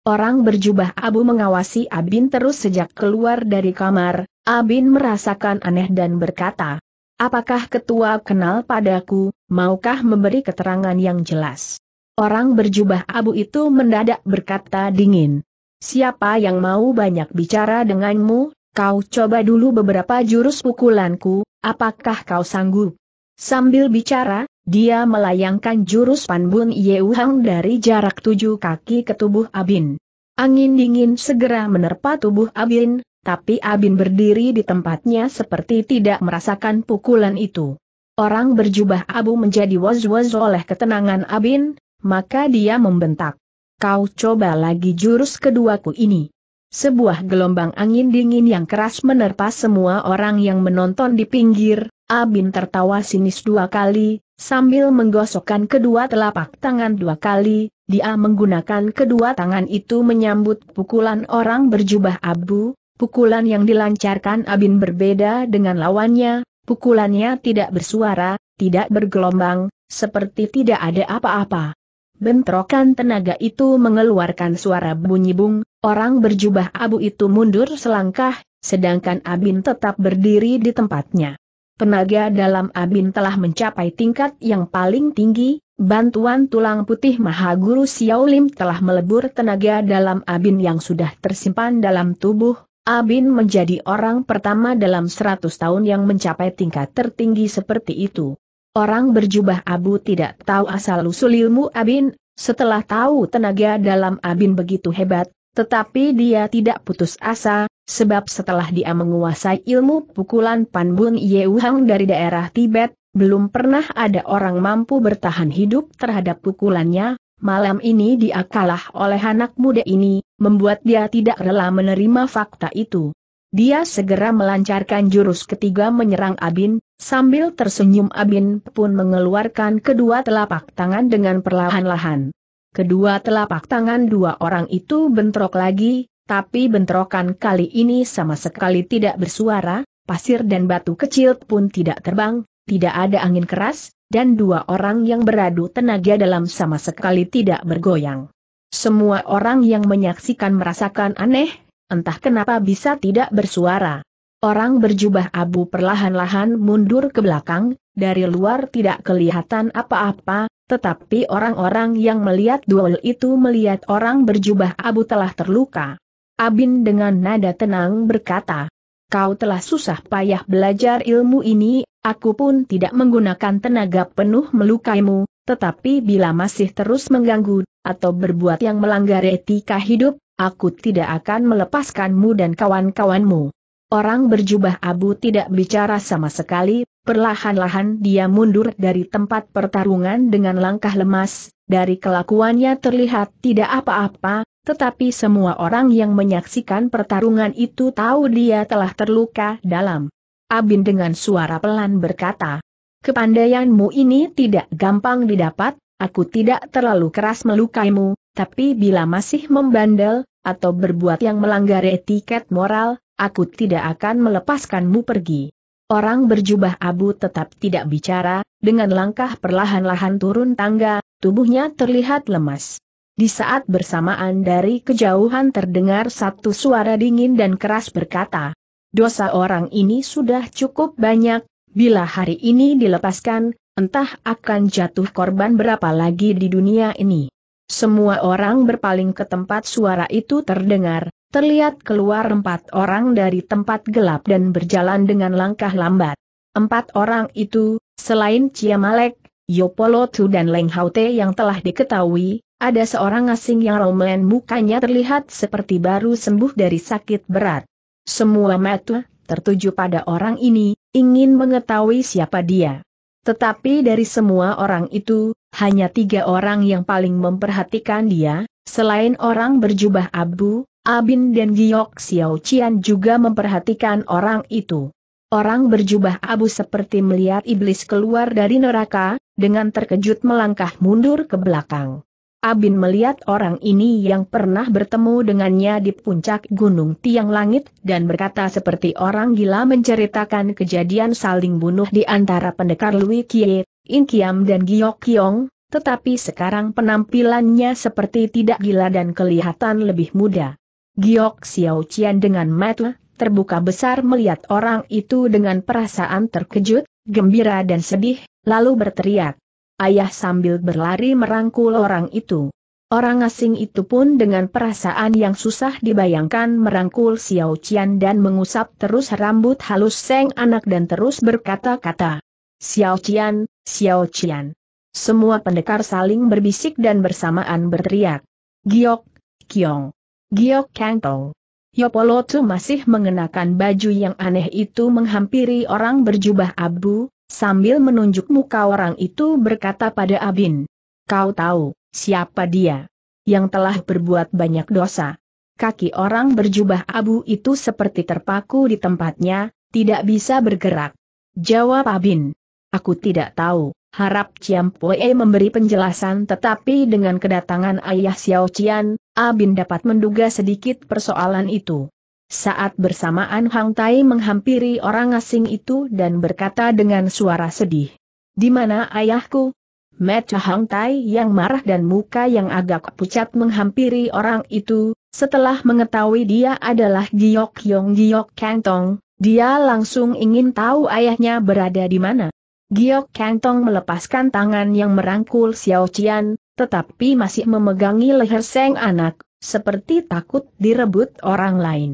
Orang berjubah abu mengawasi Abin terus sejak keluar dari kamar, Abin merasakan aneh dan berkata, Apakah ketua kenal padaku, maukah memberi keterangan yang jelas? Orang berjubah abu itu mendadak berkata dingin. Siapa yang mau banyak bicara denganmu, kau coba dulu beberapa jurus pukulanku, apakah kau sanggup? Sambil bicara, dia melayangkan jurus Panbun Yeuhang dari jarak tujuh kaki ke tubuh Abin. Angin dingin segera menerpa tubuh Abin, tapi Abin berdiri di tempatnya seperti tidak merasakan pukulan itu. Orang berjubah abu menjadi was-was oleh ketenangan Abin, maka dia membentak. Kau coba lagi jurus keduaku ini. Sebuah gelombang angin dingin yang keras menerpa semua orang yang menonton di pinggir, Abin tertawa sinis dua kali, Sambil menggosokkan kedua telapak tangan dua kali, dia menggunakan kedua tangan itu menyambut pukulan orang berjubah abu, pukulan yang dilancarkan Abin berbeda dengan lawannya, pukulannya tidak bersuara, tidak bergelombang, seperti tidak ada apa-apa. Bentrokan tenaga itu mengeluarkan suara bunyi bung, orang berjubah abu itu mundur selangkah, sedangkan Abin tetap berdiri di tempatnya. Tenaga dalam Abin telah mencapai tingkat yang paling tinggi, bantuan tulang putih Mahaguru Xiaolim telah melebur tenaga dalam Abin yang sudah tersimpan dalam tubuh, Abin menjadi orang pertama dalam 100 tahun yang mencapai tingkat tertinggi seperti itu. Orang berjubah abu tidak tahu asal-usul ilmu Abin, setelah tahu tenaga dalam Abin begitu hebat, tetapi dia tidak putus asa, Sebab setelah dia menguasai ilmu pukulan Pan Panbun Yeu Hang dari daerah Tibet, belum pernah ada orang mampu bertahan hidup terhadap pukulannya, malam ini dia kalah oleh anak muda ini, membuat dia tidak rela menerima fakta itu. Dia segera melancarkan jurus ketiga menyerang Abin, sambil tersenyum Abin pun mengeluarkan kedua telapak tangan dengan perlahan-lahan. Kedua telapak tangan dua orang itu bentrok lagi, tapi bentrokan kali ini sama sekali tidak bersuara, pasir dan batu kecil pun tidak terbang, tidak ada angin keras, dan dua orang yang beradu tenaga dalam sama sekali tidak bergoyang. Semua orang yang menyaksikan merasakan aneh, entah kenapa bisa tidak bersuara. Orang berjubah abu perlahan-lahan mundur ke belakang, dari luar tidak kelihatan apa-apa, tetapi orang-orang yang melihat duel itu melihat orang berjubah abu telah terluka. Abin dengan nada tenang berkata, Kau telah susah payah belajar ilmu ini, aku pun tidak menggunakan tenaga penuh melukaimu, tetapi bila masih terus mengganggu, atau berbuat yang melanggar etika hidup, aku tidak akan melepaskanmu dan kawan-kawanmu. Orang berjubah abu tidak bicara sama sekali, perlahan-lahan dia mundur dari tempat pertarungan dengan langkah lemas, dari kelakuannya terlihat tidak apa-apa, tetapi semua orang yang menyaksikan pertarungan itu tahu dia telah terluka dalam. Abin dengan suara pelan berkata, Kepandaianmu ini tidak gampang didapat, aku tidak terlalu keras melukaimu, tapi bila masih membandel, atau berbuat yang melanggar etiket moral, aku tidak akan melepaskanmu pergi. Orang berjubah abu tetap tidak bicara, dengan langkah perlahan-lahan turun tangga, tubuhnya terlihat lemas. Di saat bersamaan dari kejauhan terdengar satu suara dingin dan keras berkata, Dosa orang ini sudah cukup banyak, bila hari ini dilepaskan, entah akan jatuh korban berapa lagi di dunia ini. Semua orang berpaling ke tempat suara itu terdengar, terlihat keluar empat orang dari tempat gelap dan berjalan dengan langkah lambat. Empat orang itu, selain Ciamalek, Yopolotu dan Lenghaute yang telah diketahui, ada seorang asing yang romen mukanya terlihat seperti baru sembuh dari sakit berat. Semua mata tertuju pada orang ini, ingin mengetahui siapa dia. Tetapi dari semua orang itu, hanya tiga orang yang paling memperhatikan dia, selain orang berjubah abu, Abin dan Giok Xiao Qian juga memperhatikan orang itu. Orang berjubah abu seperti melihat iblis keluar dari neraka, dengan terkejut melangkah mundur ke belakang. Abin melihat orang ini yang pernah bertemu dengannya di puncak Gunung Tiang Langit dan berkata seperti orang gila menceritakan kejadian saling bunuh di antara pendekar Lui Kie, In Kiam dan Giok Kiong, tetapi sekarang penampilannya seperti tidak gila dan kelihatan lebih muda. Giok Xiao Qian dengan mata terbuka besar melihat orang itu dengan perasaan terkejut, gembira dan sedih, lalu berteriak ayah sambil berlari merangkul orang itu. Orang asing itu pun dengan perasaan yang susah dibayangkan merangkul Xiao Qian dan mengusap terus rambut halus Seng anak dan terus berkata-kata. Xiao Qian, Xiao Qian. Semua pendekar saling berbisik dan bersamaan berteriak. Giok, Kiong. Giok Tong. Yopolo Tu masih mengenakan baju yang aneh itu menghampiri orang berjubah abu, Sambil menunjuk muka orang itu berkata pada Abin. Kau tahu, siapa dia? Yang telah berbuat banyak dosa. Kaki orang berjubah abu itu seperti terpaku di tempatnya, tidak bisa bergerak. Jawab Abin. Aku tidak tahu, harap Pue memberi penjelasan tetapi dengan kedatangan ayah Xiao Qian, Abin dapat menduga sedikit persoalan itu. Saat bersamaan Hang Tai menghampiri orang asing itu dan berkata dengan suara sedih. Di mana ayahku? Mata Hang Tai yang marah dan muka yang agak pucat menghampiri orang itu, setelah mengetahui dia adalah Giok Yong Giok Kantong, dia langsung ingin tahu ayahnya berada di mana. Giok Kantong melepaskan tangan yang merangkul Xiao Qian, tetapi masih memegangi leher Seng anak, seperti takut direbut orang lain.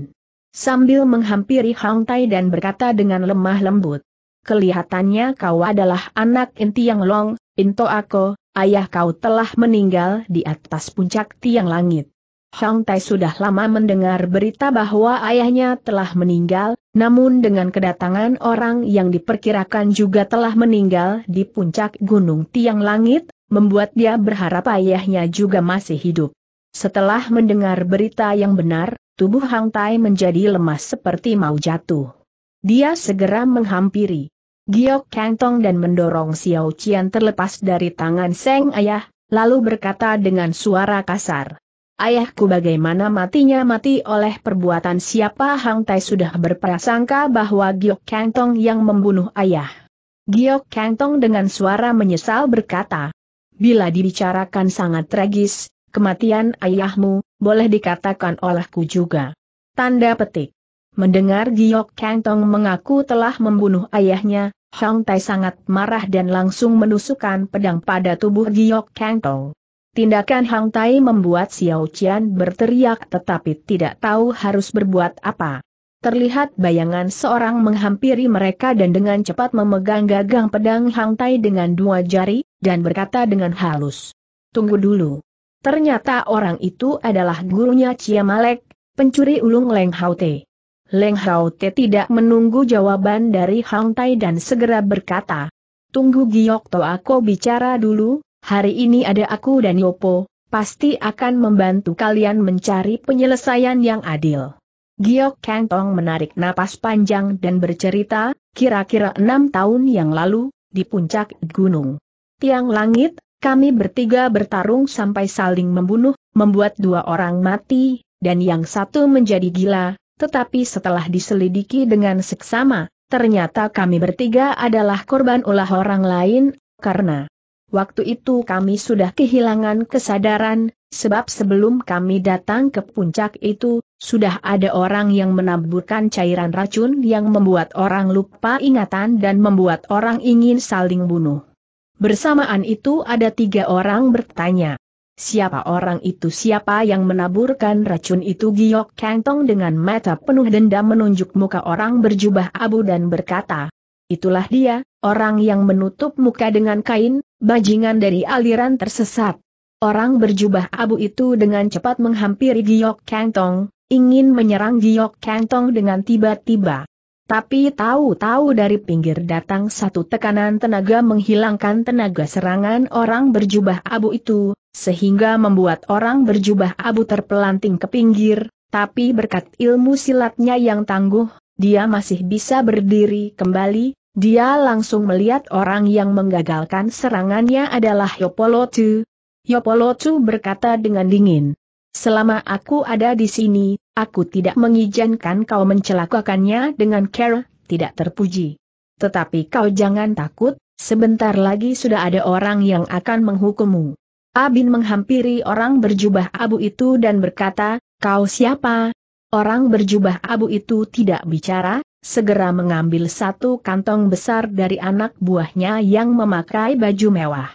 Sambil menghampiri Hang Tai dan berkata dengan lemah lembut. Kelihatannya kau adalah anak inti yang long, into aku, ayah kau telah meninggal di atas puncak tiang langit. Hang Tai sudah lama mendengar berita bahwa ayahnya telah meninggal, namun dengan kedatangan orang yang diperkirakan juga telah meninggal di puncak Gunung Tiang Langit, membuat dia berharap ayahnya juga masih hidup. Setelah mendengar berita yang benar, tubuh Hang Tai menjadi lemas seperti mau jatuh. Dia segera menghampiri Giok Tong dan mendorong Xiao Qian terlepas dari tangan Seng Ayah, lalu berkata dengan suara kasar. Ayahku bagaimana matinya mati oleh perbuatan siapa Hang Tai sudah berprasangka bahwa Giok Tong yang membunuh ayah. Giok Tong dengan suara menyesal berkata, Bila dibicarakan sangat tragis, Kematian ayahmu, boleh dikatakan olehku juga. Tanda petik. Mendengar Giok Tong mengaku telah membunuh ayahnya, Hang Tai sangat marah dan langsung menusukkan pedang pada tubuh Giok Tong. Tindakan Hang Tai membuat Xiao Qian berteriak tetapi tidak tahu harus berbuat apa. Terlihat bayangan seorang menghampiri mereka dan dengan cepat memegang gagang pedang Hang Tai dengan dua jari, dan berkata dengan halus. Tunggu dulu. Ternyata orang itu adalah gurunya Ciamalek, pencuri ulung Leng Hao Haute. Leng Hao Haute tidak menunggu jawaban dari Hang Tai dan segera berkata, Tunggu To aku bicara dulu, hari ini ada aku dan Yopo, pasti akan membantu kalian mencari penyelesaian yang adil. Giok Tong menarik napas panjang dan bercerita, kira-kira enam tahun yang lalu, di puncak gunung. Tiang langit kami bertiga bertarung sampai saling membunuh, membuat dua orang mati, dan yang satu menjadi gila, tetapi setelah diselidiki dengan seksama, ternyata kami bertiga adalah korban ulah orang lain, karena waktu itu kami sudah kehilangan kesadaran, sebab sebelum kami datang ke puncak itu, sudah ada orang yang menaburkan cairan racun yang membuat orang lupa ingatan dan membuat orang ingin saling bunuh. Bersamaan itu ada tiga orang bertanya. Siapa orang itu siapa yang menaburkan racun itu Giok Kantong dengan mata penuh dendam menunjuk muka orang berjubah abu dan berkata, Itulah dia, orang yang menutup muka dengan kain, bajingan dari aliran tersesat. Orang berjubah abu itu dengan cepat menghampiri Giok Kantong, ingin menyerang Giok Kantong dengan tiba-tiba. Tapi tahu-tahu dari pinggir datang satu tekanan tenaga menghilangkan tenaga serangan orang berjubah abu itu, sehingga membuat orang berjubah abu terpelanting ke pinggir, tapi berkat ilmu silatnya yang tangguh, dia masih bisa berdiri kembali, dia langsung melihat orang yang menggagalkan serangannya adalah Yopolotu. Yopolotu berkata dengan dingin, Selama aku ada di sini, aku tidak mengizinkan kau mencelakakannya dengan cara tidak terpuji. Tetapi kau jangan takut, sebentar lagi sudah ada orang yang akan menghukummu. Abin menghampiri orang berjubah abu itu dan berkata, kau siapa? Orang berjubah abu itu tidak bicara, segera mengambil satu kantong besar dari anak buahnya yang memakai baju mewah.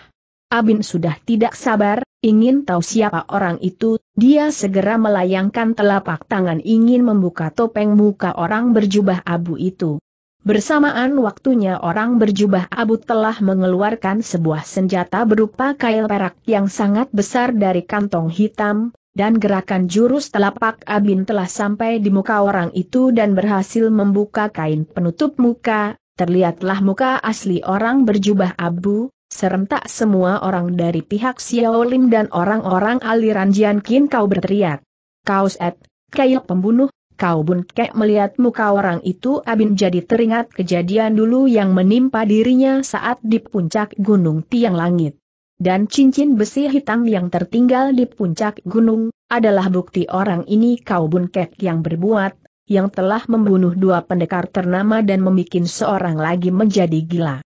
Abin sudah tidak sabar, ingin tahu siapa orang itu, dia segera melayangkan telapak tangan ingin membuka topeng muka orang berjubah abu itu. Bersamaan waktunya orang berjubah abu telah mengeluarkan sebuah senjata berupa kail perak yang sangat besar dari kantong hitam, dan gerakan jurus telapak Abin telah sampai di muka orang itu dan berhasil membuka kain penutup muka, terlihatlah muka asli orang berjubah abu, serentak semua orang dari pihak Xiao Lim dan orang-orang aliran Jian Qin kau berteriak. Kau set, kayak pembunuh, kau kek melihat muka orang itu Abin jadi teringat kejadian dulu yang menimpa dirinya saat di puncak gunung tiang langit. Dan cincin besi hitam yang tertinggal di puncak gunung, adalah bukti orang ini kau kek yang berbuat, yang telah membunuh dua pendekar ternama dan membuat seorang lagi menjadi gila.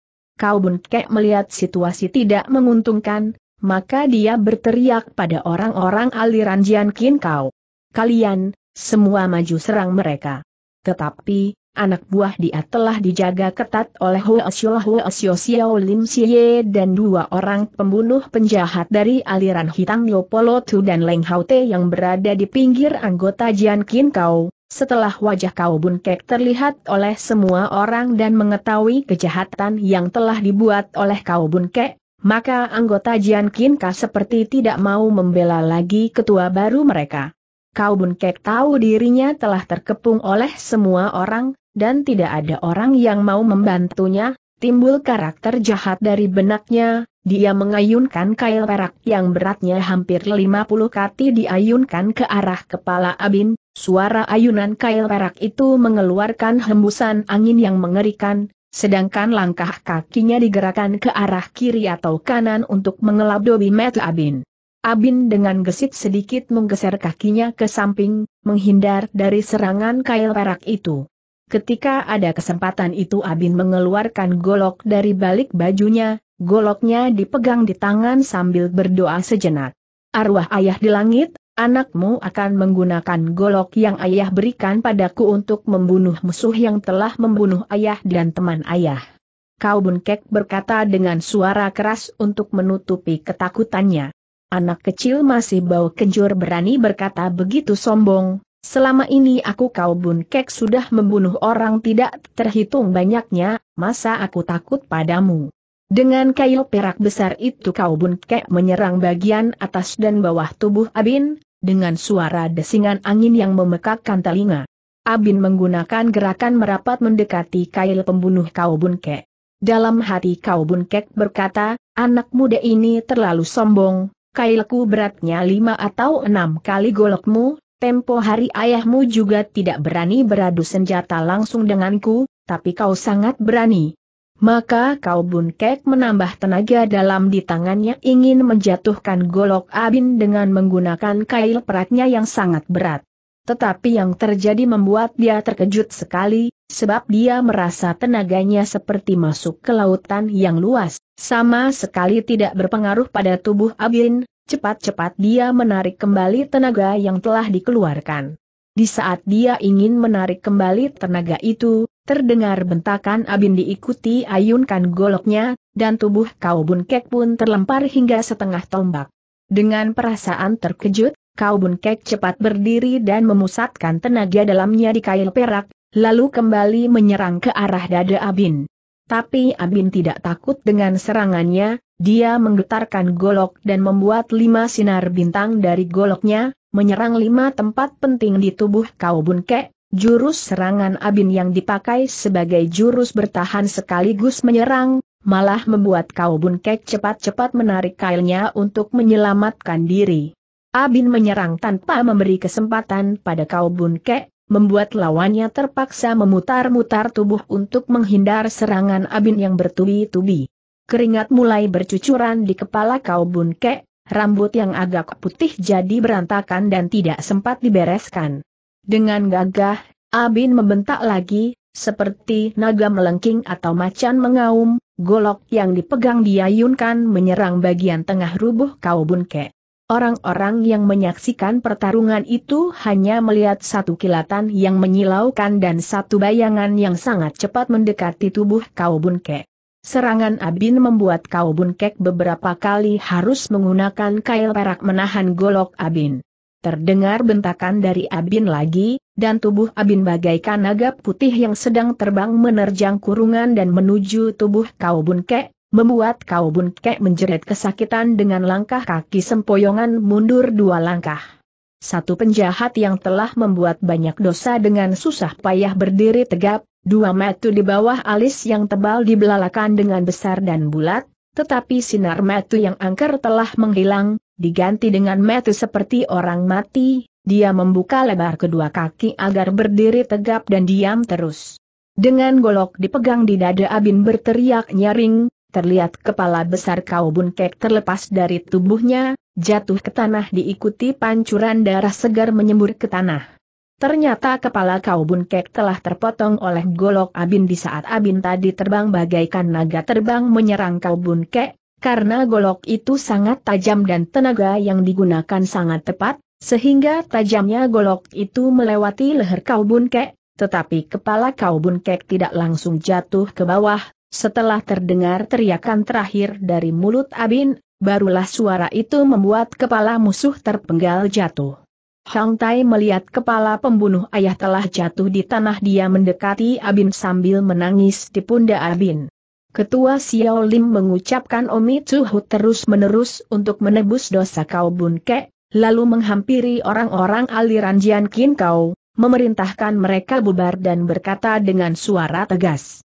Kau Bunkek melihat situasi tidak menguntungkan, maka dia berteriak pada orang-orang aliran Jian Kin Kau. Kalian, semua maju serang mereka. Tetapi, anak buah dia telah dijaga ketat oleh Hu Xiao Hu Xiao Xiao Lim Xie dan dua orang pembunuh penjahat dari aliran Hitam Yopolo Tu dan Leng Te yang berada di pinggir anggota Jian Kin Kau, setelah wajah kau bunkek terlihat oleh semua orang dan mengetahui kejahatan yang telah dibuat oleh kau bunkek, maka anggota Jian Kinka seperti tidak mau membela lagi ketua baru mereka. Kau bunkek tahu dirinya telah terkepung oleh semua orang, dan tidak ada orang yang mau membantunya, Timbul karakter jahat dari benaknya, dia mengayunkan kail perak yang beratnya hampir 50 kati diayunkan ke arah kepala Abin, suara ayunan kail perak itu mengeluarkan hembusan angin yang mengerikan, sedangkan langkah kakinya digerakkan ke arah kiri atau kanan untuk mengelap dobi met Abin. Abin dengan gesit sedikit menggeser kakinya ke samping, menghindar dari serangan kail perak itu. Ketika ada kesempatan itu Abin mengeluarkan golok dari balik bajunya, goloknya dipegang di tangan sambil berdoa sejenak. Arwah ayah di langit, anakmu akan menggunakan golok yang ayah berikan padaku untuk membunuh musuh yang telah membunuh ayah dan teman ayah. Kau bunkek berkata dengan suara keras untuk menutupi ketakutannya. Anak kecil masih bau kencur berani berkata begitu sombong, Selama ini aku kau kek sudah membunuh orang tidak terhitung banyaknya, masa aku takut padamu. Dengan kail perak besar itu kau kek menyerang bagian atas dan bawah tubuh Abin, dengan suara desingan angin yang memekakkan telinga. Abin menggunakan gerakan merapat mendekati kail pembunuh kau kek. Dalam hati kau kek berkata, anak muda ini terlalu sombong, kailku beratnya lima atau enam kali golokmu, Tempo hari ayahmu juga tidak berani beradu senjata langsung denganku, tapi kau sangat berani. Maka kau bunkek menambah tenaga dalam di tangannya ingin menjatuhkan golok Abin dengan menggunakan kail peratnya yang sangat berat. Tetapi yang terjadi membuat dia terkejut sekali, sebab dia merasa tenaganya seperti masuk ke lautan yang luas, sama sekali tidak berpengaruh pada tubuh Abin, Cepat-cepat dia menarik kembali tenaga yang telah dikeluarkan. Di saat dia ingin menarik kembali tenaga itu, terdengar bentakan Abin diikuti ayunkan goloknya, dan tubuh Kau Bun Kek pun terlempar hingga setengah tombak. Dengan perasaan terkejut, Kau Bun Kek cepat berdiri dan memusatkan tenaga dalamnya di kail perak, lalu kembali menyerang ke arah dada Abin. Tapi Abin tidak takut dengan serangannya, dia menggetarkan golok dan membuat lima sinar bintang dari goloknya, menyerang lima tempat penting di tubuh Kau Bunke, jurus serangan Abin yang dipakai sebagai jurus bertahan sekaligus menyerang, malah membuat Kau Bunke cepat-cepat menarik kailnya untuk menyelamatkan diri. Abin menyerang tanpa memberi kesempatan pada Kau Bunke, membuat lawannya terpaksa memutar-mutar tubuh untuk menghindar serangan Abin yang bertubi-tubi keringat mulai bercucuran di kepala kau bunke, rambut yang agak putih jadi berantakan dan tidak sempat dibereskan. Dengan gagah, Abin membentak lagi, seperti naga melengking atau macan mengaum, golok yang dipegang diayunkan menyerang bagian tengah rubuh kau bunke. Orang-orang yang menyaksikan pertarungan itu hanya melihat satu kilatan yang menyilaukan dan satu bayangan yang sangat cepat mendekati tubuh Kau Bunke. Serangan Abin membuat kau bunkek beberapa kali harus menggunakan kail perak menahan golok Abin. Terdengar bentakan dari Abin lagi, dan tubuh Abin bagaikan naga putih yang sedang terbang menerjang kurungan dan menuju tubuh kau bunkek, membuat kau bunkek menjerit kesakitan dengan langkah kaki sempoyongan mundur dua langkah. Satu penjahat yang telah membuat banyak dosa dengan susah payah berdiri tegap, dua metu di bawah alis yang tebal dibelalakan dengan besar dan bulat, tetapi sinar metu yang angker telah menghilang, diganti dengan metu seperti orang mati, dia membuka lebar kedua kaki agar berdiri tegap dan diam terus. Dengan golok dipegang di dada Abin berteriak nyaring, terlihat kepala besar kau bunkek terlepas dari tubuhnya, Jatuh ke tanah diikuti pancuran darah segar menyembur ke tanah. Ternyata kepala kau bunkek telah terpotong oleh golok Abin di saat Abin tadi terbang bagaikan naga terbang menyerang kau bunkek, karena golok itu sangat tajam dan tenaga yang digunakan sangat tepat, sehingga tajamnya golok itu melewati leher kau bunkek, tetapi kepala kau bunkek tidak langsung jatuh ke bawah, setelah terdengar teriakan terakhir dari mulut Abin, barulah suara itu membuat kepala musuh terpenggal jatuh. Hang Tai melihat kepala pembunuh ayah telah jatuh di tanah dia mendekati Abin sambil menangis di pundak Abin. Ketua Xiao Lim mengucapkan Omi Tsuhu terus-menerus untuk menebus dosa kau Bun Ke, lalu menghampiri orang-orang aliran Jian Qin Kau, memerintahkan mereka bubar dan berkata dengan suara tegas.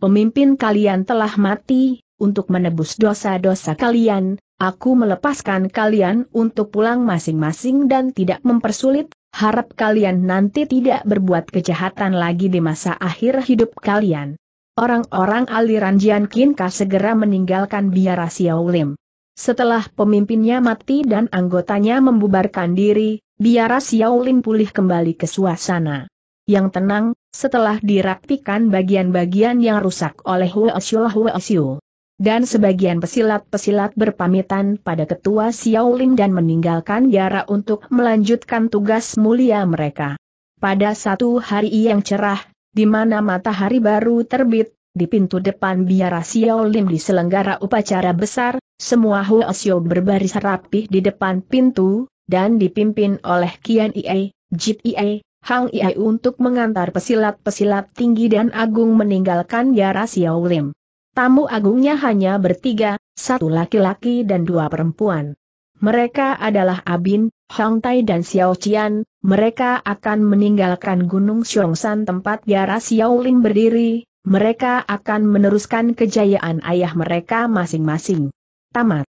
Pemimpin kalian telah mati, untuk menebus dosa-dosa kalian, aku melepaskan kalian untuk pulang masing-masing dan tidak mempersulit, harap kalian nanti tidak berbuat kejahatan lagi di masa akhir hidup kalian. Orang-orang aliran Jian Kinka segera meninggalkan biara Xiaolim. Setelah pemimpinnya mati dan anggotanya membubarkan diri, biara Lim pulih kembali ke suasana yang tenang, setelah dirapikan bagian-bagian yang rusak oleh Hua Hua Xiu. Dan sebagian pesilat-pesilat berpamitan pada ketua Xiaolin dan meninggalkan Yara untuk melanjutkan tugas mulia mereka. Pada satu hari yang cerah, di mana matahari baru terbit, di pintu depan biara Xiaolin diselenggara upacara besar, semua Huo Xiao berbaris rapih di depan pintu, dan dipimpin oleh Kian Ie, Jit Ie, Hang Ie untuk mengantar pesilat-pesilat tinggi dan agung meninggalkan biara Xiaolin. Tamu agungnya hanya bertiga, satu laki-laki dan dua perempuan. Mereka adalah Abin, Hong Tai dan Xiao Qian, mereka akan meninggalkan Gunung Xiongshan tempat Biara Xiaoling berdiri, mereka akan meneruskan kejayaan ayah mereka masing-masing. Tamat.